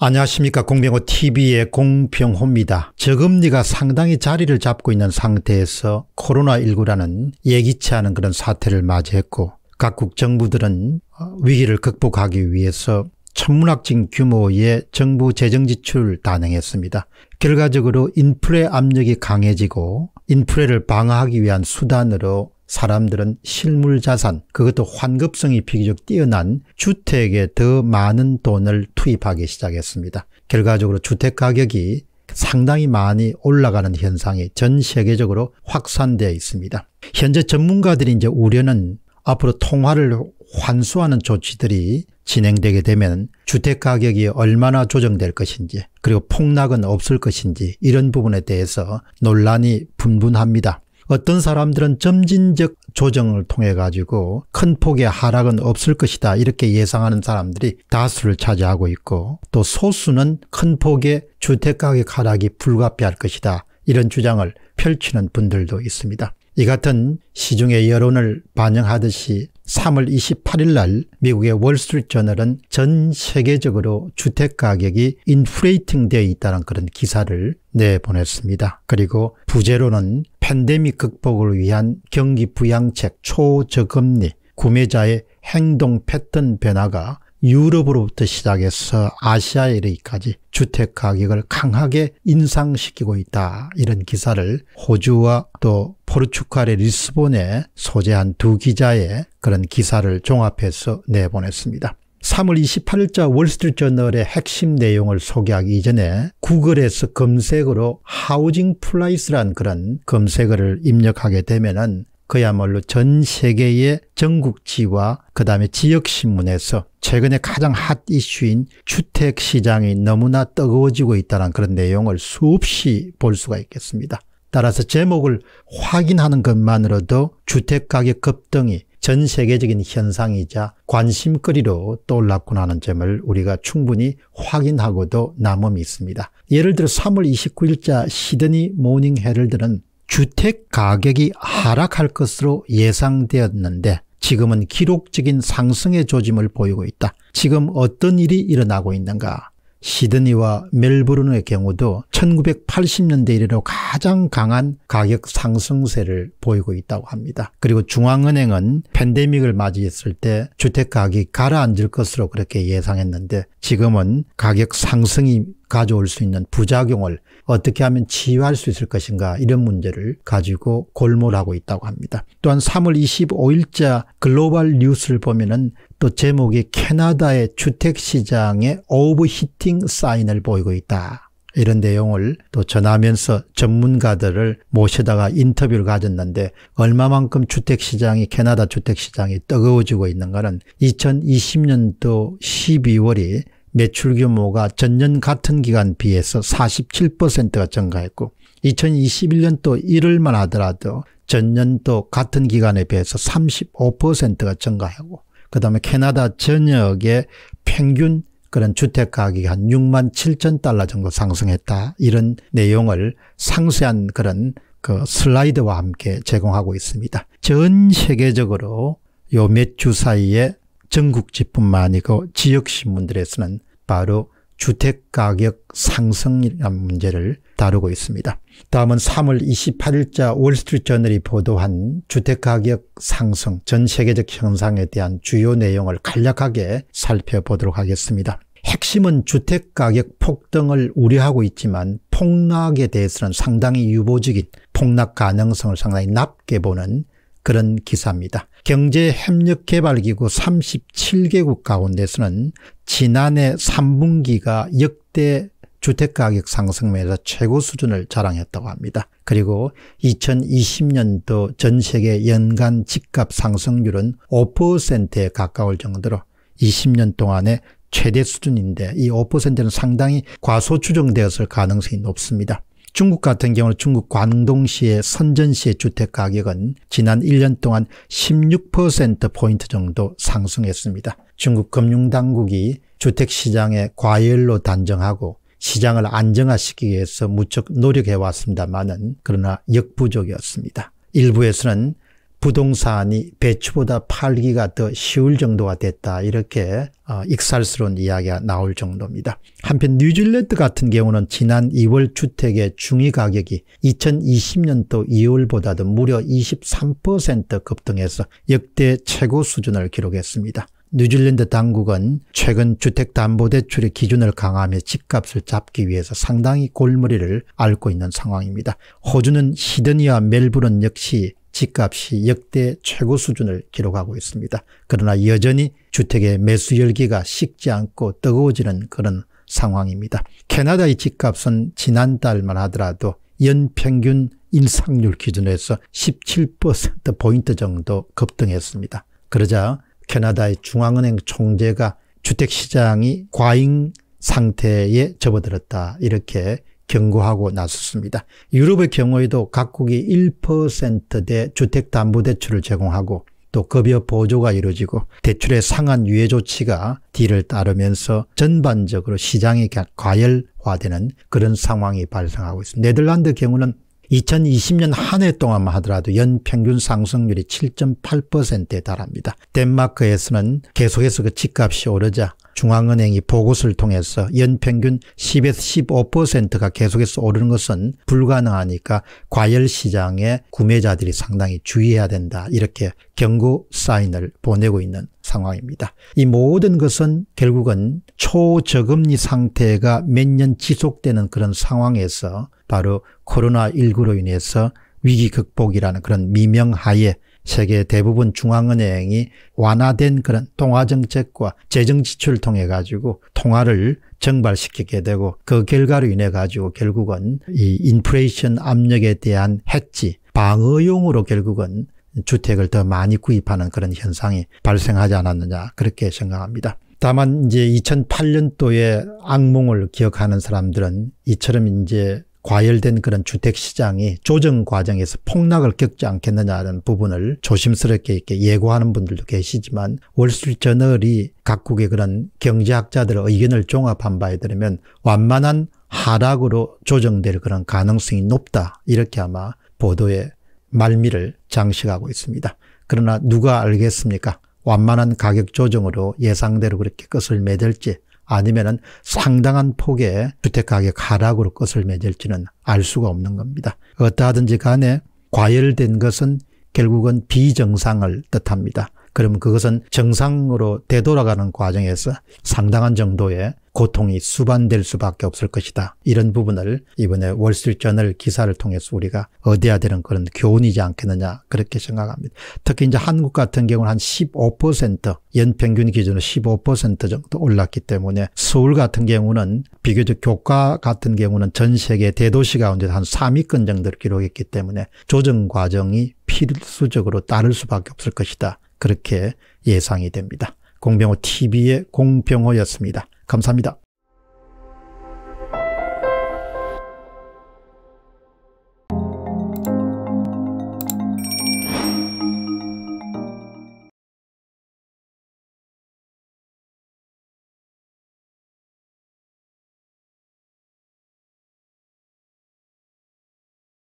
안녕하십니까 공병호TV의 공병호입니다. 저금리가 상당히 자리를 잡고 있는 상태에서 코로나19라는 예기치 않은 그런 사태를 맞이했고 각국 정부들은 위기를 극복하기 위해서 천문학적 인 규모의 정부 재정 지출을 단행했습니다. 결과적으로 인플레 압력이 강해지고 인플레를 방어하기 위한 수단으로 사람들은 실물 자산, 그것도 환급성이 비교적 뛰어난 주택에 더 많은 돈을 투입하기 시작했습니다. 결과적으로 주택 가격이 상당히 많이 올라가는 현상이 전 세계적으로 확산되어 있습니다. 현재 전문가들이 이제 우려는 앞으로 통화를 환수하는 조치들이 진행되게 되면 주택 가격이 얼마나 조정될 것인지 그리고 폭락은 없을 것인지 이런 부분에 대해서 논란이 분분합니다. 어떤 사람들은 점진적 조정을 통해 가지고 큰 폭의 하락은 없을 것이다 이렇게 예상하는 사람들이 다수를 차지하고 있고 또 소수는 큰 폭의 주택가격 하락이 불가피할 것이다 이런 주장을 펼치는 분들도 있습니다. 이 같은 시중의 여론을 반영하듯이 3월 28일 날 미국의 월스트리트저널은 전 세계적으로 주택가격이 인플레이팅되어 있다는 그런 기사를 내보냈습니다. 그리고 부제로는 팬데믹 극복을 위한 경기 부양책 초저금리 구매자의 행동 패턴 변화가 유럽으로부터 시작해서 아시아에 이르기까지 주택 가격을 강하게 인상시키고 있다 이런 기사를 호주와 또 포르투갈의 리스본에 소재한 두 기자의 그런 기사를 종합해서 내보냈습니다. 3월 28일자 월스트리트저널의 핵심 내용을 소개하기 이전에 구글에서 검색으로 하우징 플라이스란 그런 검색어를 입력하게 되면은 그야말로 전 세계의 전국지와 그 다음에 지역신문에서 최근에 가장 핫 이슈인 주택시장이 너무나 뜨거워지고 있다는 그런 내용을 수없이 볼 수가 있겠습니다. 따라서 제목을 확인하는 것만으로도 주택가격 급등이 전 세계적인 현상이자 관심거리로 떠올랐구나 하는 점을 우리가 충분히 확인하고도 남음이 있습니다. 예를 들어 3월 29일자 시드니 모닝 헤럴드는 주택 가격이 하락할 것으로 예상되었는데 지금은 기록적인 상승의 조짐을 보이고 있다. 지금 어떤 일이 일어나고 있는가? 시드니와 멜버른의 경우도 1980년대 이래로 가장 강한 가격 상승세를 보이고 있다고 합니다. 그리고 중앙은행은 팬데믹을 맞이했을 때 주택가격이 가라앉을 것으로 그렇게 예상했는데 지금은 가격 상승이 가져올 수 있는 부작용을 어떻게 하면 치유할 수 있을 것인가 이런 문제를 가지고 골몰하고 있다고 합니다. 또한 3월 25일자 글로벌 뉴스를 보면은 또 제목이 캐나다의 주택시장에 오브히팅 사인을 보이고 있다. 이런 내용을 또 전하면서 전문가들을 모셔다가 인터뷰를 가졌는데 얼마만큼 주택시장이 캐나다 주택시장이 뜨거워지고 있는가는 2020년도 12월이 매출 규모가 전년 같은 기간 비해서 47%가 증가했고 2021년도 1월만 하더라도 전년도 같은 기간에 비해서 35%가 증가하고 그 다음에 캐나다 전역의 평균 그런 주택 가격이 한 6만 7천 달러 정도 상승했다. 이런 내용을 상세한 그런 그 슬라이드와 함께 제공하고 있습니다. 전 세계적으로 요 몇 주 사이에 전국지뿐만 아니고 지역신문들에서는 바로 주택가격 상승이라는 문제를 다루고 있습니다. 다음은 3월 28일자 월스트리트저널이 보도한 주택가격 상승 전 세계적 현상에 대한 주요 내용을 간략하게 살펴보도록 하겠습니다. 핵심은 주택가격 폭등을 우려하고 있지만 폭락에 대해서는 상당히 유보적인 폭락 가능성을 상당히 낮게 보는 그런 기사입니다. 경제협력개발기구 37개국 가운데서는 지난해 3분기가 역대 주택가격 상승률에서 최고 수준을 자랑했다고 합니다. 그리고 2020년도 전 세계 연간 집값 상승률은 5%에 가까울 정도로 20년 동안의 최대 수준인데 이 5%는 상당히 과소추정되었을 가능성이 높습니다. 중국 같은 경우는 중국 관동시의 선전시의 주택가격은 지난 1년 동안 16%포인트 정도 상승했습니다. 중국 금융당국이 주택시장의 과열로 단정하고 시장을 안정화시키기 위해서 무척 노력해왔습니다만는 그러나 역부족이었습니다. 일부에서는 부동산이 배추보다 팔기가 더 쉬울 정도가 됐다. 이렇게 어, 익살스러운 이야기가 나올 정도입니다. 한편 뉴질랜드 같은 경우는 지난 2월 주택의 중위 가격이 2020년도 2월보다도 무려 23% 급등해서 역대 최고 수준을 기록했습니다. 뉴질랜드 당국은 최근 주택담보대출의 기준을 강화하며 집값을 잡기 위해서 상당히 골머리를 앓고 있는 상황입니다. 호주는 시드니와 멜버른 역시 집값이 역대 최고 수준을 기록하고 있습니다. 그러나 여전히 주택의 매수 열기가 식지 않고 뜨거워지는 그런 상황입니다. 캐나다의 집값은 지난달만 하더라도 연평균 인상률 기준에서 17%포인트 정도 급등했습니다. 그러자 캐나다의 중앙은행 총재가 주택시장이 과잉 상태에 접어들었다 이렇게 경고하고 나섰습니다. 유럽의 경우에도 각국이 1%대 주택담보대출을 제공하고 또 급여 보조가 이루어지고 대출의 상한 유예 조치가 뒤를 따르면서 전반적으로 시장이 과열화되는 그런 상황이 발생하고 있습니다. 네덜란드 경우는 2020년 한 해 동안만 하더라도 연평균 상승률이 7.8%에 달합니다. 덴마크에서는 계속해서 그 집값이 오르자 중앙은행이 보고서를 통해서 연평균 10에서 15%가 계속해서 오르는 것은 불가능하니까 과열 시장의 구매자들이 상당히 주의해야 된다. 이렇게 경고 사인을 보내고 있는 상황입니다. 이 모든 것은 결국은 초저금리 상태가 몇 년 지속되는 그런 상황에서 바로 코로나19로 인해서 위기 극복이라는 그런 미명하에 세계 대부분 중앙은행이 완화된 그런 통화정책과 재정지출을 통해 가지고 통화를 정발시키게 되고 그 결과로 인해 가지고 결국은 이 인플레이션 압력에 대한 해지 방어용으로 결국은 주택을 더 많이 구입하는 그런 현상이 발생하지 않았느냐 그렇게 생각합니다. 다만 이제 2 0 0 8년도에 악몽을 기억하는 사람들은 이처럼 이제 과열된 그런 주택시장이 조정 과정에서 폭락을 겪지 않겠느냐는 부분을 조심스럽게 이렇게 예고하는 분들도 계시지만 월스트리트저널이 각국의 그런 경제학자들의 의견을 종합한 바에 따르면 완만한 하락으로 조정될 그런 가능성이 높다 이렇게 아마 보도에 말미를 장식하고 있습니다. 그러나 누가 알겠습니까? 완만한 가격 조정으로 예상대로 그렇게 끝을 맺을지 아니면은 상당한 폭의 주택가격 하락으로 끝을 맺을지는 알 수가 없는 겁니다. 어떠하든지 간에 과열된 것은 결국은 비정상을 뜻합니다. 그러면 그것은 정상으로 되돌아가는 과정에서 상당한 정도의 고통이 수반될 수밖에 없을 것이다. 이런 부분을 이번에 월스트리트저널 기사를 통해서 우리가 얻어야 되는 그런 교훈이지 않겠느냐 그렇게 생각합니다. 특히 이제 한국 같은 경우는 한 15% 연평균 기준으로 15% 정도 올랐기 때문에 서울 같은 경우는 비교적 교과 같은 경우는 전 세계 대도시 가운데 한 3위권 정도를 기록했기 때문에 조정 과정이 필수적으로 따를 수밖에 없을 것이다. 그렇게 예상이 됩니다. 공병호 TV의 공병호였습니다. 감사합니다.